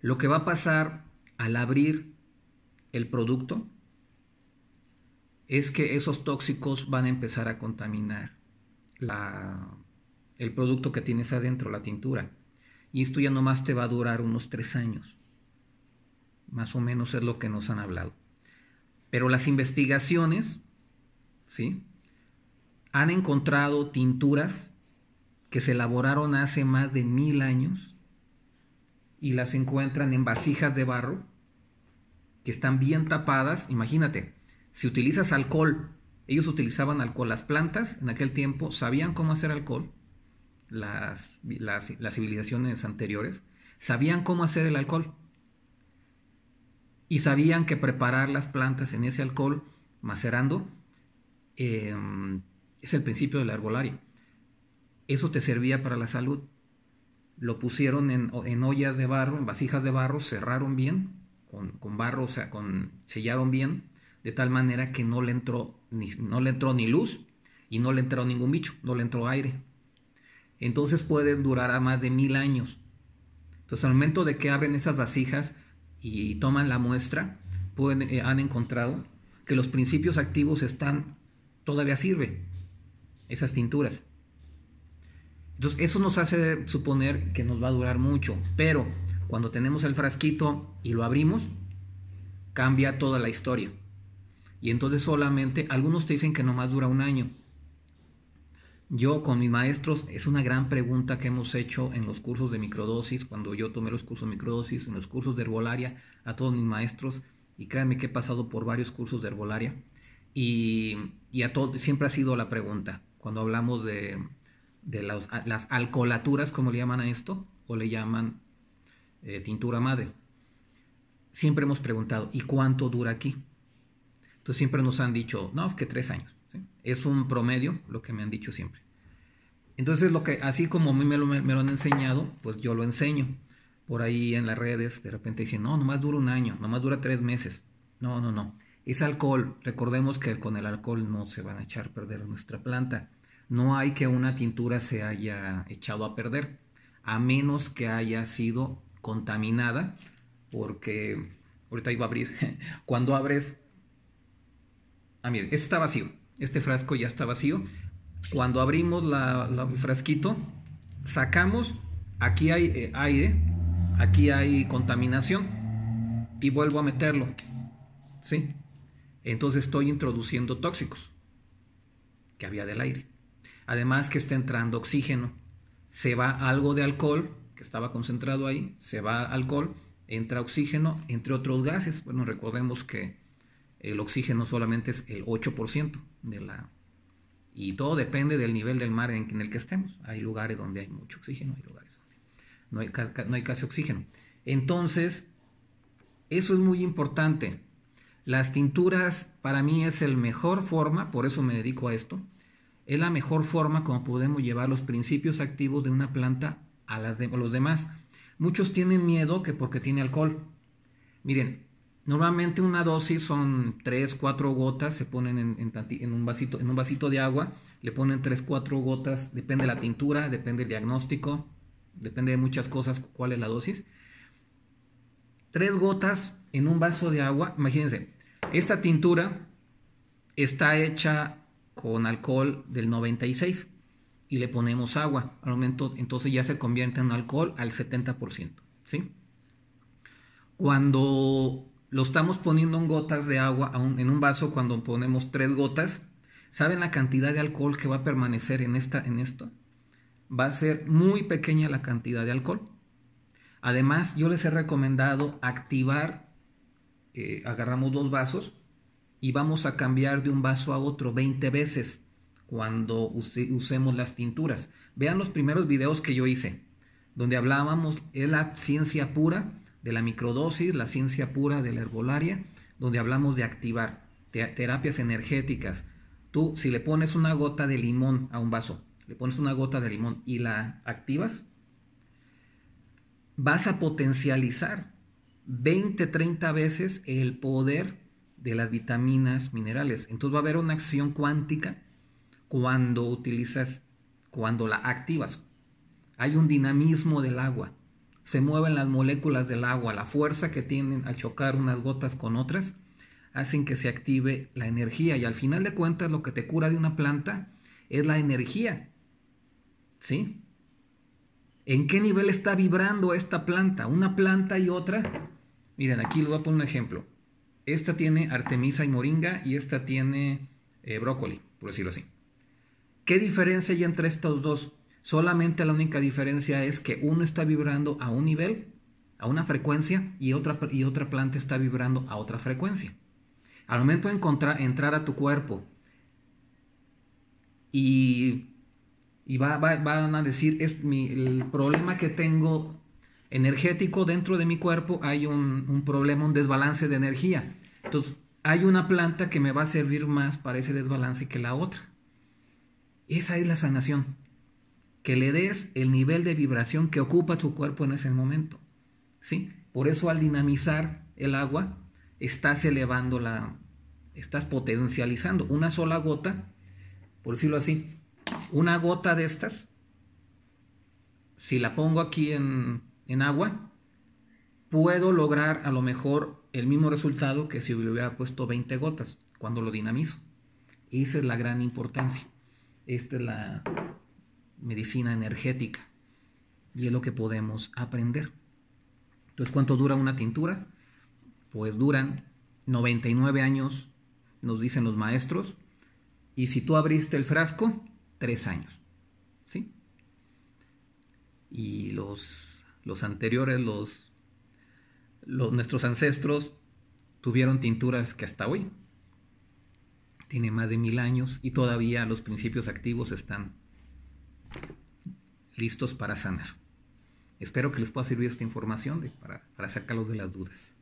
Lo que va a pasar al abrir el producto es que esos tóxicos van a empezar a contaminar el producto que tienes adentro, la tintura. Y esto ya nomás te va a durar unos tres años. Más o menos es lo que nos han hablado. Pero las investigaciones, ¿sí? Han encontrado tinturas que se elaboraron hace más de mil años y las encuentran en vasijas de barro que están bien tapadas. Imagínate, si utilizas alcohol, ellos utilizaban alcohol, las plantas en aquel tiempo sabían cómo hacer alcohol, las, las, civilizaciones anteriores sabían cómo hacer el alcohol y sabían que preparar las plantas en ese alcohol macerando em, es el principio del la Eso te servía para la salud lo pusieron en, ollas de barro, en vasijas de barro, cerraron bien, con, con barro, o sea, con, sellaron bien, de tal manera que no le, entró ni, no le entró ni luz y no le entró ningún bicho, no le entró aire. Entonces pueden durar a más de mil años. Entonces al momento de que abren esas vasijas y, toman la muestra, pueden, eh, han encontrado que los principios activos están, todavía sirve esas tinturas. Entonces, eso nos hace suponer que nos va a durar mucho, pero cuando tenemos el frasquito y lo abrimos, cambia toda la historia. Y entonces solamente, algunos te dicen que nomás dura un año. Yo con mis maestros, es una gran pregunta que hemos hecho en los cursos de microdosis, cuando yo tomé los cursos de microdosis, en los cursos de herbolaria, a todos mis maestros, y créanme que he pasado por varios cursos de herbolaria, y, a siempre ha sido la pregunta, cuando hablamos de, de las, las alcolaturas, como le llaman a esto, o le llaman eh, tintura madre. Siempre hemos preguntado, ¿y cuánto dura aquí? Entonces siempre nos han dicho, no, que tres años. Es un promedio, lo que me han dicho siempre. Entonces, lo que, así como a mí me lo, me lo han enseñado, pues yo lo enseño. Por ahí en las redes, de repente dicen, no, nomás dura un año, nomás dura tres meses. No, no, no. Es alcohol. Recordemos que con el alcohol no se van a echar a perder nuestra planta no hay que una tintura se haya echado a perder, a menos que haya sido contaminada, porque ahorita iba a abrir, cuando abres, ah, miren, este está vacío, este frasco ya está vacío, cuando abrimos la, el frasquito, sacamos, aquí hay eh, aire, aquí hay contaminación, y vuelvo a meterlo, ¿sí? Entonces estoy introduciendo tóxicos que había del aire. Además que está entrando oxígeno. Se va algo de alcohol, que estaba concentrado ahí, se va alcohol, entra oxígeno, entre otros gases. Bueno, recordemos que el oxígeno solamente es el 8% de la... Y todo depende del nivel del mar en el que estemos. Hay lugares donde hay mucho oxígeno, hay lugares donde no hay, casi oxígeno. Entonces, eso es muy importante. Las tinturas para mí es el mejor forma, por eso me dedico a esto, es la mejor forma como podemos llevar los principios activos de una planta a, las de, los demás. Muchos tienen miedo que porque tiene alcohol. Miren, normalmente una dosis son 3, 4 gotas, se ponen en, un vasito, en un vasito de agua, le ponen 3, 4 gotas, depende de la tintura, depende del diagnóstico, depende de muchas cosas cuál es la dosis. Tres gotas en un vaso de agua, imagínense, esta tintura está hecha con alcohol del 96 y le ponemos agua. Al momento, entonces ya se convierte en alcohol al 70%. ¿sí? Cuando lo estamos poniendo en gotas de agua en un vaso, cuando ponemos tres gotas, ¿saben la cantidad de alcohol que va a permanecer en, esta, en esto? Va a ser muy pequeña la cantidad de alcohol. Además, yo les he recomendado activar, eh, agarramos dos vasos, y vamos a cambiar de un vaso a otro 20 veces cuando usemos las tinturas. Vean los primeros videos que yo hice, donde hablábamos es la ciencia pura de la microdosis, la ciencia pura de la herbolaria, donde hablamos de activar terapias energéticas. Tú, si le pones una gota de limón a un vaso, le pones una gota de limón y la activas, vas a potencializar 20, 30 veces el poder de las vitaminas, minerales. Entonces va a haber una acción cuántica cuando utilizas, cuando la activas. Hay un dinamismo del agua. Se mueven las moléculas del agua. La fuerza que tienen al chocar unas gotas con otras hacen que se active la energía. Y al final de cuentas lo que te cura de una planta es la energía. ¿Sí? ¿En qué nivel está vibrando esta planta? Una planta y otra. Miren, aquí les voy a poner un ejemplo esta tiene artemisa y moringa y esta tiene eh, brócoli, por decirlo así. ¿Qué diferencia hay entre estos dos? Solamente la única diferencia es que uno está vibrando a un nivel, a una frecuencia, y otra, y otra planta está vibrando a otra frecuencia. Al momento de encontrar, entrar a tu cuerpo y, va, va, van a decir, es mi, el problema que tengo energético, dentro de mi cuerpo hay un, problema, un desbalance de energía. Entonces, hay una planta que me va a servir más para ese desbalance que la otra. Esa es la sanación. Que le des el nivel de vibración que ocupa tu cuerpo en ese momento. ¿Sí? Por eso al dinamizar el agua, estás elevando la... Estás potencializando. Una sola gota, por decirlo así, una gota de estas, si la pongo aquí en en agua, puedo lograr a lo mejor el mismo resultado que si hubiera puesto 20 gotas cuando lo dinamizo. Esa es la gran importancia. Esta es la medicina energética y es lo que podemos aprender. Entonces, ¿cuánto dura una tintura? Pues duran 99 años, nos dicen los maestros, y si tú abriste el frasco, 3 años. ¿Sí? Y los los anteriores, los, nuestros ancestros tuvieron tinturas que hasta hoy tiene más de mil años y todavía los principios activos están listos para sanar. Espero que les pueda servir esta información para, para sacarlos de las dudas.